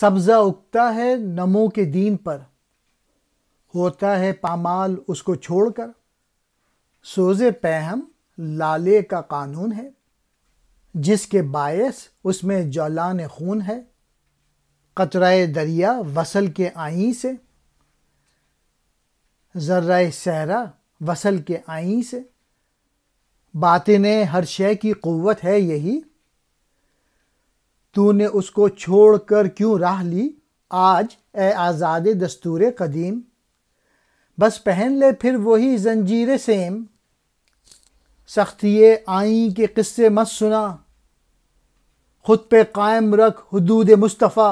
सब्जा उगता है नमो के दीन पर होता है पामाल उसको छोड़कर सोज पहम लाले का कानून है जिसके बायस उसमें जौलान खून है कतराए दरिया वसल के आईं से जर्रा सहरा वसल के आईं से बातें हर शय की क़वत है यही तूने उसको छोड़ कर क्यों राह ली आज ए आज़ाद दस्तूर कदीम बस पहन ले फिर वही जंजीर सेम सख्ती आई के किस्से मत सुना खुद पे कायम रख हदूद मुस्तफ़ा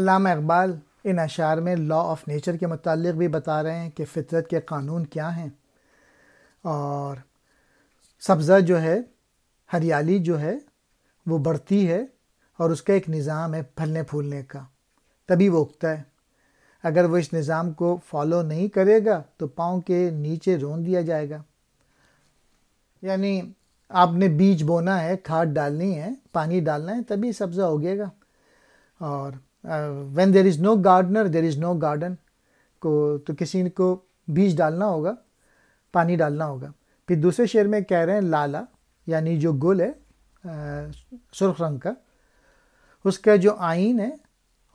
अलामा इकबाल इन अशार में लॉ ऑफ नेचर के मतलब भी बता रहे हैं कि फितरत के कानून क्या हैं और सब्ज़ा जो है हरियाली जो है वो बढ़ती है और उसका एक निज़ाम है फलने फूलने का तभी वो उगता है अगर वो इस निज़ाम को फॉलो नहीं करेगा तो पाँव के नीचे रोन दिया जाएगा यानी आपने बीज बोना है खाद डालनी है पानी डालना है तभी सब्ज़ा उगेगा और when there is no gardener there is no garden को तो किसी को बीज डालना होगा पानी डालना होगा फिर दूसरे शेर में कह रहे हैं लाला यानी जो गुल है सुर्ख रंग का उसका जो आइन है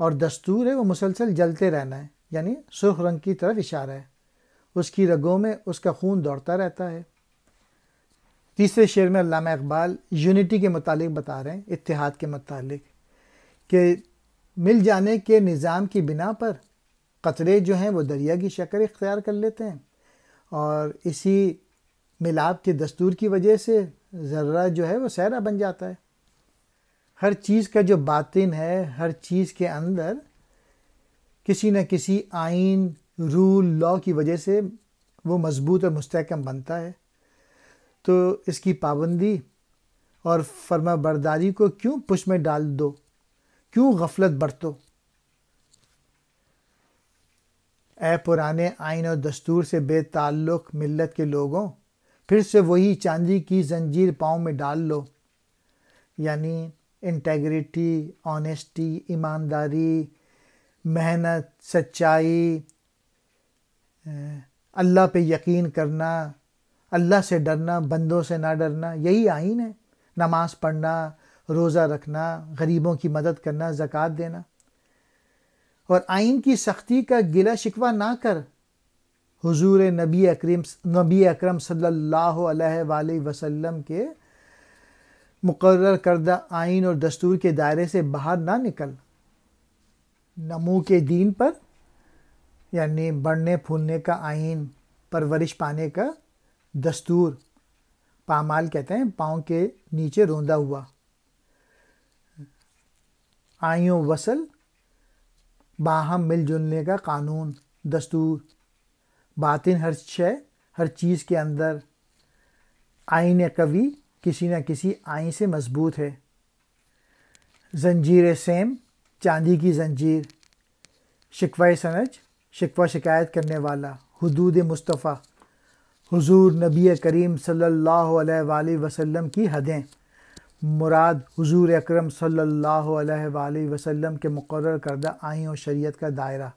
और दस्तूर है वो मुसलसल जलते रहना है यानी सुर्ख रंग की तरफ इशारा है उसकी रगों में उसका खून दौड़ता रहता है तीसरे शेर में अलामा इकबाल यूनिटी के मतलब बता रहे हैं इतिहाद के मतलब कि मिल जाने के निज़ाम की बिना पर कतरे जो हैं वो दरिया की शक्ल इख्तियार कर लेते हैं और इसी मिलाप के दस्तूर की वजह से ज़र्रा जो है वो सहरा बन जाता है हर चीज़ का जो बातिन है हर चीज़ के अंदर किसी न किसी आइन रूल लॉ की वजह से वो मजबूत और मुस्तकम बनता है तो इसकी पाबंदी और फर्मा बरदारी को क्यों पुश में डाल दो क्यों गफलत बरतो ए पुराने आइन और दस्तूर से बेताल्लुक मिल्लत के लोगों फिर से वही चांदी की जंजीर पाँव में डाल लो यानी इंटेग्रिटी ऑनेस्टी ईमानदारी मेहनत सच्चाई अल्लाह पे यकीन करना अल्लाह से डरना बंदों से ना डरना यही आइन है नमाज पढ़ना रोज़ा रखना गरीबों की मदद करना ज़क़़त देना और आइन की सख्ती का गिला शिकवा ना कर हुजूर नबी अकरम नबी अकरम सल्लल्लाहु अलैहि वसल्लम के मुकर करदा आइन और दस्तूर के दायरे से बाहर ना निकल नमू के दीन पर यानी बढ़ने फूलने का आइन परवरिश पाने का दस्तूर पामाल कहते हैं पाँव के नीचे रोंदा हुआ आयो वसल बाहम मिल जुलने का कानून दस्तूर बातिन हर शय हर चीज़ के अंदर आइन कवि किसी न किसी आई से मजबूत है जंजीर सेम चांदी की जंजीर शिकवा सनज शिकवा शिकायत करने वाला हदूद मुस्तफ़ा हुजूर नबी करीम सल्लल्लाहु अलैहि वसल्लम की हदें मुराद हुजूर अकरम सल्लल्लाहु अलैहि वसल्लम के मुकर करदा आई और शरीयत का दायरा